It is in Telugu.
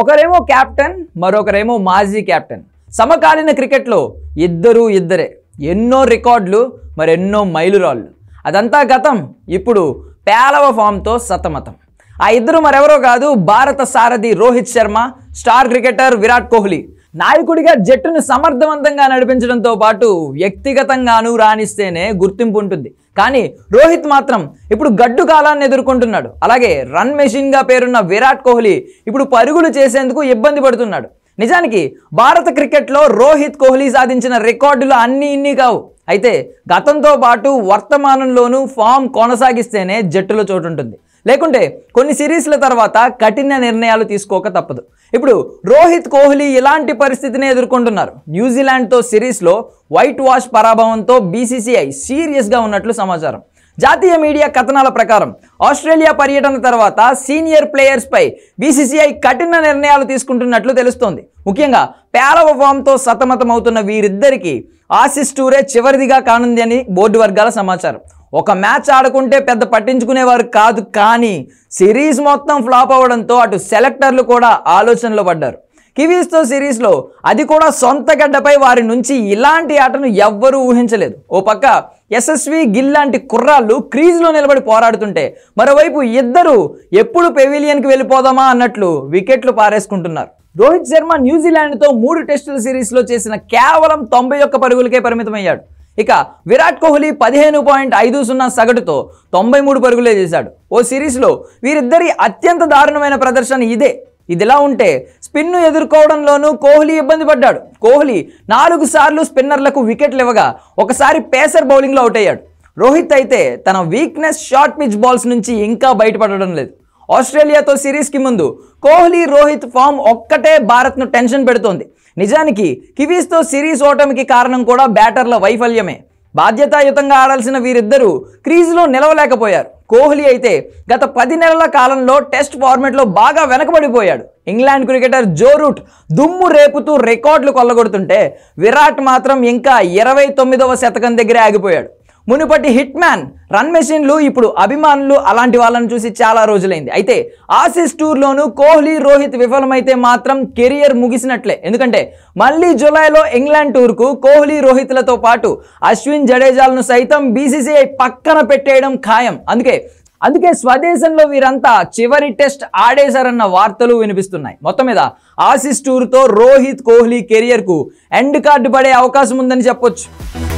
ఒకరేమో క్యాప్టెన్ మరొకరేమో మాజీ క్యాప్టెన్ సమకాలీన క్రికెట్లో ఇద్దరు ఇద్దరే ఎన్నో రికార్డులు మరెన్నో మైలురాళ్ళు అదంతా గతం ఇప్పుడు పేలవ ఫామ్తో సతమతం ఆ ఇద్దరు మరెవరో కాదు భారత సారథి రోహిత్ శర్మ స్టార్ క్రికెటర్ విరాట్ కోహ్లీ నాయకుడిగా జట్టును సమర్థవంతంగా నడిపించడంతో పాటు వ్యక్తిగతంగాను రాణిస్తేనే గుర్తింపు ఉంటుంది కానీ రోహిత్ మాత్రం ఇప్పుడు గడ్డు కాలాన్ని ఎదుర్కొంటున్నాడు అలాగే రన్ మెషిన్గా పేరున్న విరాట్ కోహ్లీ ఇప్పుడు పరుగులు చేసేందుకు ఇబ్బంది పడుతున్నాడు నిజానికి భారత క్రికెట్లో రోహిత్ కోహ్లీ సాధించిన రికార్డులు అన్నీ ఇన్ని కావు అయితే గతంతో పాటు వర్తమానంలోనూ ఫామ్ కొనసాగిస్తేనే జట్టులో చోటుంటుంది లేకుంటే కొన్ని సిరీస్ల తర్వాత కఠిన నిర్ణయాలు తీసుకోక తప్పదు ఇప్పుడు రోహిత్ కోహ్లీ ఇలాంటి పరిస్థితిని ఎదుర్కొంటున్నారు న్యూజిలాండ్తో సిరీస్లో వైట్ వాష్ పరాభవంతో బీసీసీఐ సీరియస్గా ఉన్నట్లు సమాచారం జాతీయ మీడియా కథనాల ప్రకారం ఆస్ట్రేలియా పర్యటన తర్వాత సీనియర్ ప్లేయర్స్పై బీసీసీఐ కఠిన నిర్ణయాలు తీసుకుంటున్నట్లు తెలుస్తోంది ముఖ్యంగా పేలవ ఫామ్తో సతమతమవుతున్న వీరిద్దరికీ ఆసిస్ టూరే చివరిదిగా కానుంది అని బోర్డు వర్గాల సమాచారం ఒక మ్యాచ్ ఆడుకుంటే పెద్ద పట్టించుకునేవారు కాదు కానీ సిరీస్ మొత్తం ఫ్లాప్ అవ్వడంతో అటు సెలెక్టర్లు కూడా ఆలోచనలో పడ్డారు కివీస్తో సిరీస్లో అది కూడా సొంత గడ్డపై వారి నుంచి ఇలాంటి ఆటను ఎవ్వరూ ఊహించలేదు ఓ పక్క యశస్వి గిల్ లాంటి కుర్రాళ్ళు క్రీజ్లో నిలబడి పోరాడుతుంటే మరోవైపు ఇద్దరు ఎప్పుడు పెవిలియన్కి వెళ్ళిపోదామా అన్నట్లు వికెట్లు పారేసుకుంటున్నారు రోహిత్ శర్మ న్యూజిలాండ్తో మూడు టెస్టుల సిరీస్లో చేసిన కేవలం తొంభై ఒక్క పరుగులకే పరిమితమయ్యాడు ఇక విరాట్ కోహ్లీ పదిహేను పాయింట్ ఐదు సున్నా సగటుతో తొంభై మూడు పరుగులే చేశాడు ఓ సిరీస్లో వీరిద్దరి అత్యంత దారుణమైన ప్రదర్శన ఇదే ఇదిలా ఉంటే స్పిన్ను ఎదుర్కోవడంలోనూ కోహ్లీ ఇబ్బంది పడ్డాడు కోహ్లీ నాలుగు సార్లు స్పిన్నర్లకు వికెట్లు ఇవ్వగా ఒకసారి పేసర్ బౌలింగ్లో అవుట్ అయ్యాడు రోహిత్ అయితే తన వీక్నెస్ షార్ట్ పిచ్ బాల్స్ నుంచి ఇంకా బయటపడడం లేదు ఆస్ట్రేలియాతో సిరీస్కి ముందు కోహ్లీ రోహిత్ ఫామ్ ఒక్కటే భారత్ను టెన్షన్ పెడుతోంది నిజానికి కివీస్తో సిరీస్ ఓటమికి కారణం కూడా బ్యాటర్ల వైఫల్యమే బాధ్యతాయుతంగా ఆడాల్సిన వీరిద్దరూ క్రీజులో నిలవలేకపోయారు కోహ్లీ అయితే గత పది నెలల కాలంలో టెస్ట్ ఫార్మెట్లో బాగా వెనకబడిపోయాడు ఇంగ్లాండ్ క్రికెటర్ జో రూట్ దుమ్ము రేపుతూ రికార్డులు కొల్లగొడుతుంటే విరాట్ మాత్రం ఇంకా ఇరవై తొమ్మిదవ శతకం దగ్గరే ఆగిపోయాడు మునుపటి హిట్ మ్యాన్ రన్ మెషిన్లు ఇప్పుడు అభిమానులు అలాంటి వాళ్ళని చూసి చాలా రోజులైంది అయితే ఆసిస్ టూర్లోను కోహ్లీ రోహిత్ విఫలమైతే మాత్రం కెరియర్ ముగిసినట్లే ఎందుకంటే మళ్ళీ జులైలో ఇంగ్లాండ్ టూర్కు కోహ్లీ రోహిత్లతో పాటు అశ్విన్ జడేజాలను సైతం బీసీసీఐ పక్కన పెట్టేయడం ఖాయం అందుకే అందుకే స్వదేశంలో వీరంతా చివరి టెస్ట్ ఆడేశారన్న వార్తలు వినిపిస్తున్నాయి మొత్తం మీద ఆసిస్ టూర్తో రోహిత్ కోహ్లీ కెరియర్కు ఎండ్ కార్డు పడే అవకాశం ఉందని చెప్పొచ్చు